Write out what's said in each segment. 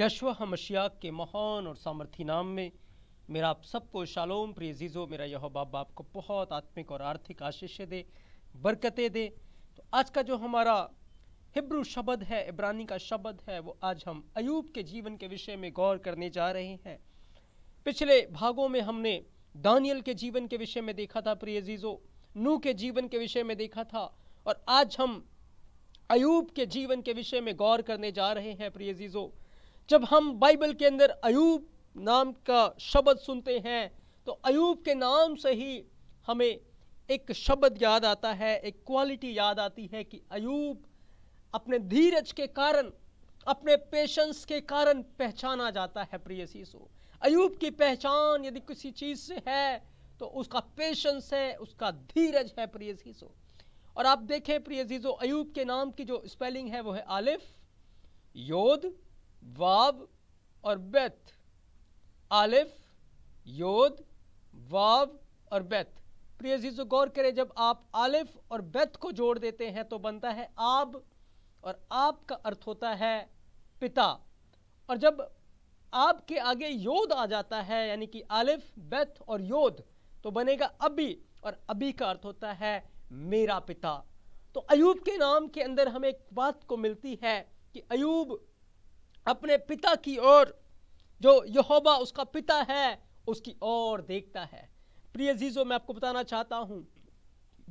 यशवा हमशिया के महान और सामर्थी नाम में मेरा आप सबको शालोम प्रिय जीजो मेरा यह बाब आपको बहुत आत्मिक और आर्थिक आशीषें दे बरकतें दे तो आज का जो हमारा हिब्रू शब्द है इब्रानी का शब्द है वो आज हम अयूब के जीवन के विषय में गौर करने जा रहे हैं पिछले भागों में हमने दानियल के जीवन के विषय में देखा था प्रिय जीजो नू के जीवन के विषय में देखा था और आज हम अयूब के जीवन के विषय में गौर करने जा रहे हैं प्रिय जीजो जब हम बाइबल के अंदर अयूब नाम का शब्द सुनते हैं तो अयूब के नाम से ही हमें एक शब्द याद आता है एक क्वालिटी याद आती है कि अयूब अपने धीरज के कारण अपने पेशेंस के कारण पहचाना जाता है प्रिय शीशु अयूब की पहचान यदि किसी चीज़ से है तो उसका पेशेंस है उसका धीरज है प्रिय शीशु और आप देखें प्रिय जीजो अयूब के नाम की जो स्पेलिंग है वो है आलिफ योद वाव और बेत आलिफ योद वाव और बेत प्रिय जीजो गौर करें जब आप आलिफ और बेत को जोड़ देते हैं तो बनता है आब और आप का अर्थ होता है पिता और जब आप के आगे योद आ जाता है यानी कि आलिफ बेत और योद तो बनेगा अभी और अभी का अर्थ होता है मेरा पिता तो अयूब के नाम के अंदर हमें एक बात को मिलती है कि अयूब अपने पिता की ओर जो यहोबा उसका पिता है उसकी ओर देखता है प्रिय जीजो मैं आपको बताना चाहता हूँ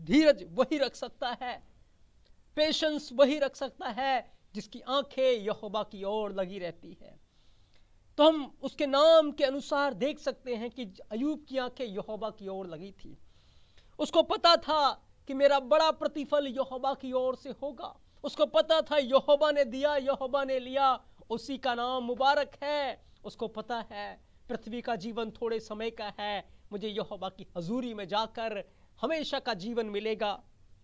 धीरज वही रख सकता है पेशेंस वही रख सकता है जिसकी आंखें यहोबा की ओर लगी रहती है तो हम उसके नाम के अनुसार देख सकते हैं कि अयूब की आंखें यहोबा की ओर लगी थी उसको पता था कि मेरा बड़ा प्रतिफल यहोबा की ओर से होगा उसको पता था यहोबा ने दिया यहोबा ने लिया उसी का नाम मुबारक है उसको पता है पृथ्वी का जीवन थोड़े समय का है मुझे यहोवा की हजूरी में जाकर हमेशा का जीवन मिलेगा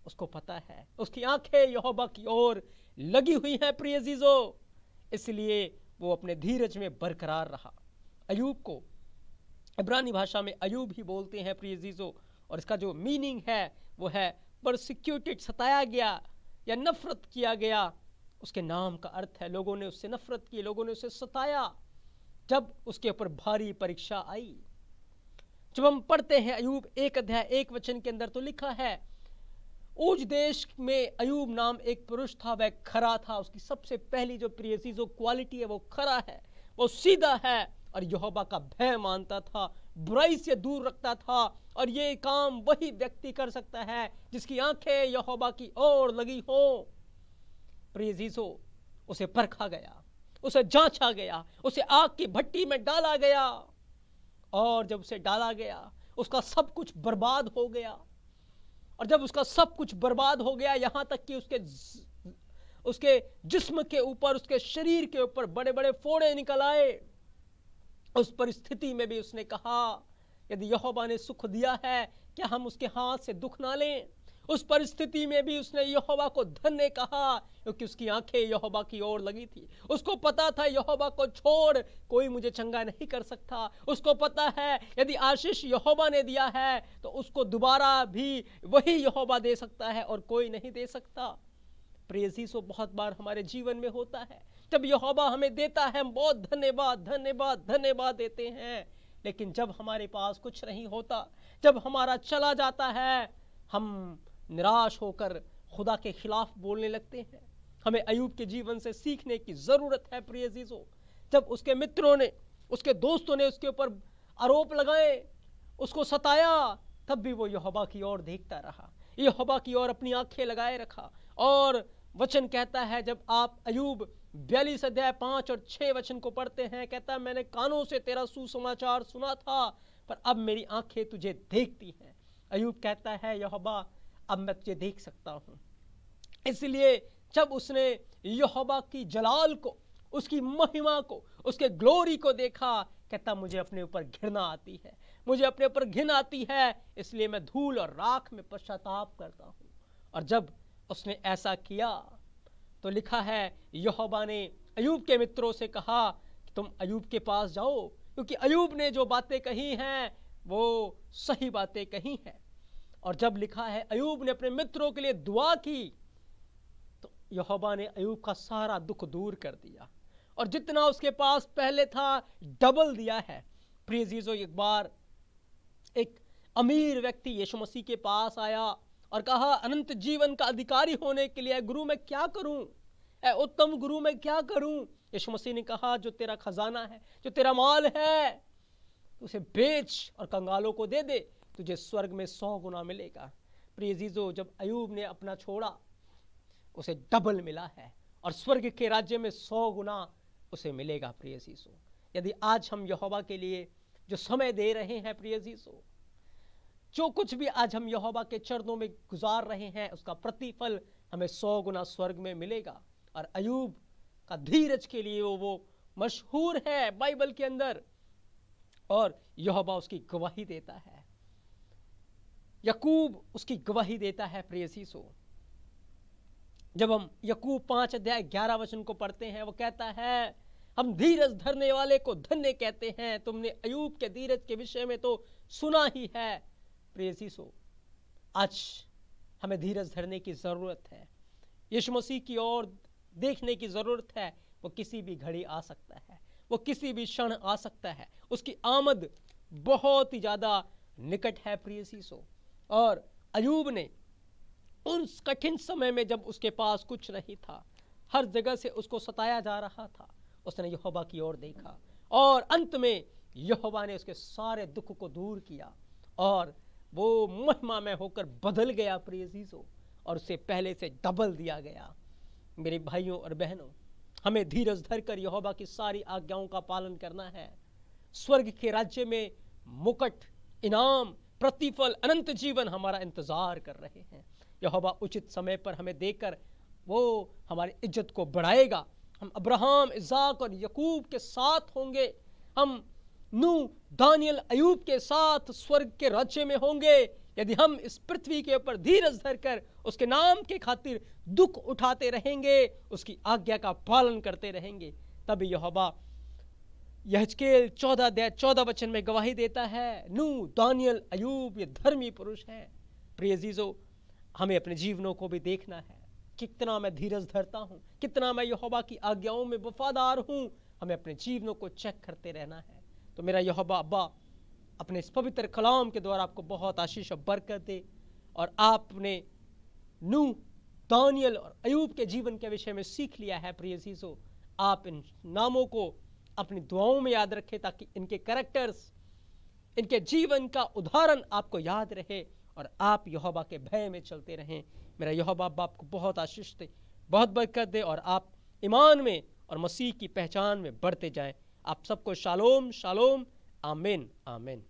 उसको पता है उसकी आंखें यहोवा की ओर लगी हुई हैं प्रिय जीजो इसलिए वो अपने धीरज में बरकरार रहा अयूब को इब्रानी भाषा में अयूब ही बोलते हैं प्रिय जीजो और इसका जो मीनिंग है वो है परसिक्यूटेड सताया गया या नफरत किया गया उसके नाम का अर्थ है लोगों ने उससे नफरत की लोगों ने उसे सताया जब उसके ऊपर भारी परीक्षा आई जब हम पढ़ते हैं अयूब एक अध्याय एक वचन के अंदर तो लिखा है उज देश में अयूब नाम एक पुरुष था वह खरा था उसकी सबसे पहली जो प्रियसी जो क्वालिटी है वो खरा है वो सीधा है और यहोबा का भय मानता था बुराई से दूर रखता था और ये काम वही व्यक्ति कर सकता है जिसकी आंखें यहोबा की ओर लगी हों प्रेजीजो उसे परखा गया उसे जांचा गया उसे आग की भट्टी में डाला गया और जब उसे डाला गया उसका सब कुछ बर्बाद हो गया और जब उसका सब कुछ बर्बाद हो गया यहाँ तक कि उसके उसके जिस्म के ऊपर उसके शरीर के ऊपर बड़े बड़े फोड़े निकल आए उस परिस्थिति में भी उसने कहा यदि यहोबा ने सुख दिया है क्या हम उसके हाथ से दुख ना लें उस परिस्थिति में भी उसने यहोवा को धन्य कहा क्योंकि उसकी आंखें यहोवा की ओर लगी थी उसको पता था यहोवा को छोड़ कोई मुझे चंगा नहीं कर सकता उसको पता है यदि आशीष यहोवा ने दिया है तो उसको दोबारा भी वही यहोवा दे सकता है और कोई नहीं दे सकता प्रेजी सो बहुत बार हमारे जीवन में होता है जब यहोवा हमें देता है हम बहुत धन्यवाद धन्यवाद धन्यवाद देते हैं लेकिन जब हमारे पास कुछ नहीं होता जब हमारा चला जाता है हम निराश होकर खुदा के खिलाफ बोलने लगते हैं हमें अयूब के जीवन से सीखने की ज़रूरत है प्रियजीजो जब उसके मित्रों ने उसके दोस्तों ने उसके ऊपर आरोप लगाए उसको सताया तब भी वो यहोबा की ओर देखता रहा यहोबा की ओर अपनी आंखें लगाए रखा और वचन कहता है जब आप अयूब बयालीस अध्याय पाँच और छः वचन को पढ़ते हैं कहता है मैंने कानों से तेरा सुसमाचार सुना था पर अब मेरी आंखें तुझे देखती हैं अयूब कहता है यहोबा अब मैं तुझे देख सकता हूँ इसलिए जब उसने यहोवा की जलाल को उसकी महिमा को उसके ग्लोरी को देखा कहता मुझे अपने ऊपर घृणा आती है मुझे अपने ऊपर घिन आती है इसलिए मैं धूल और राख में पश्चाताप करता हूँ और जब उसने ऐसा किया तो लिखा है यहोवा ने अयूब के मित्रों से कहा कि तुम अयूब के पास जाओ क्योंकि अयूब ने जो बातें कही हैं वो सही बातें कही हैं और जब लिखा है अयूब ने अपने मित्रों के लिए दुआ की तो यहोबा ने अयूब का सारा दुख दूर कर दिया और जितना उसके पास पहले था डबल दिया है प्रिय एक बार एक अमीर व्यक्ति यीशु मसीह के पास आया और कहा अनंत जीवन का अधिकारी होने के लिए गुरु मैं क्या करूं ए उत्तम गुरु मैं क्या करूं यीशु मसीह ने कहा जो तेरा खजाना है जो तेरा माल है उसे बेच और कंगालों को दे दे तुझे स्वर्ग में सौ गुना मिलेगा प्रियजीजो जब अयूब ने अपना छोड़ा उसे डबल मिला है और स्वर्ग के राज्य में सौ गुना उसे मिलेगा प्रिय सीसो यदि आज हम यहोवा के लिए जो समय दे रहे हैं प्रिय सीसो जो कुछ भी आज हम यहोवा के चरणों में गुजार रहे हैं उसका प्रतिफल हमें सौ गुना स्वर्ग में मिलेगा और अयूब का धीरज के लिए वो वो मशहूर है बाइबल के अंदर और यहोवा उसकी गवाही देता है यकूब उसकी गवाही देता है प्रेसी सो जब हम यकूब पांच अध्याय ग्यारह वचन को पढ़ते हैं वो कहता है हम धीरज धरने वाले को धन्य कहते हैं तुमने अयूब के धीरज के विषय में तो सुना ही है प्रेसी सो आज हमें धीरज धरने की ज़रूरत है यीशु मसीह की ओर देखने की ज़रूरत है वो किसी भी घड़ी आ सकता है वो किसी भी क्षण आ सकता है उसकी आमद बहुत ही ज़्यादा निकट है प्रियसी सो और अयूब ने उन कठिन समय में जब उसके पास कुछ नहीं था हर जगह से उसको सताया जा रहा था उसने यहोवा की ओर देखा और अंत में यहोवा ने उसके सारे दुख को दूर किया और वो महिमा में होकर बदल गया प्रियजीजो और उसे पहले से डबल दिया गया मेरे भाइयों और बहनों हमें धीरज धर कर यहोबा की सारी आज्ञाओं का पालन करना है स्वर्ग के राज्य में मुकट इनाम प्रतिफल अनंत जीवन हमारा इंतजार कर रहे हैं यहोवा उचित समय पर हमें देकर वो हमारी इज्जत को बढ़ाएगा हम अब्राहम इज़ाक और यकूब के साथ होंगे हम नू दानियल अयूब के साथ स्वर्ग के राज्य में होंगे यदि हम इस पृथ्वी के ऊपर धीरज धर कर उसके नाम के खातिर दुख उठाते रहेंगे उसकी आज्ञा का पालन करते रहेंगे तभी यहोवा यहजकेल चौदह अध्याय चौदह वचन में गवाही देता है नू दानियल अयूब ये धर्मी पुरुष हैं प्रिय हमें अपने जीवनों को भी देखना है कितना मैं धीरज धरता हूँ कितना मैं यहोबा की आज्ञाओं में वफादार हूँ हमें अपने जीवनों को चेक करते रहना है तो मेरा यहोबा अब्बा अपने इस पवित्र कलाम के द्वारा आपको बहुत आशीष और बरकत दे और आपने नू दानियल और अयूब के जीवन के विषय में सीख लिया है प्रिय जीजो आप इन नामों को अपनी दुआओं में याद रखें ताकि इनके करेक्टर्स इनके जीवन का उदाहरण आपको याद रहे और आप यहोबा के भय में चलते रहें मेरा यहोबा बाप को बहुत आशीष दे बहुत बरकत दे और आप ईमान में और मसीह की पहचान में बढ़ते जाएं आप सबको शालोम शालोम आमेन आमेन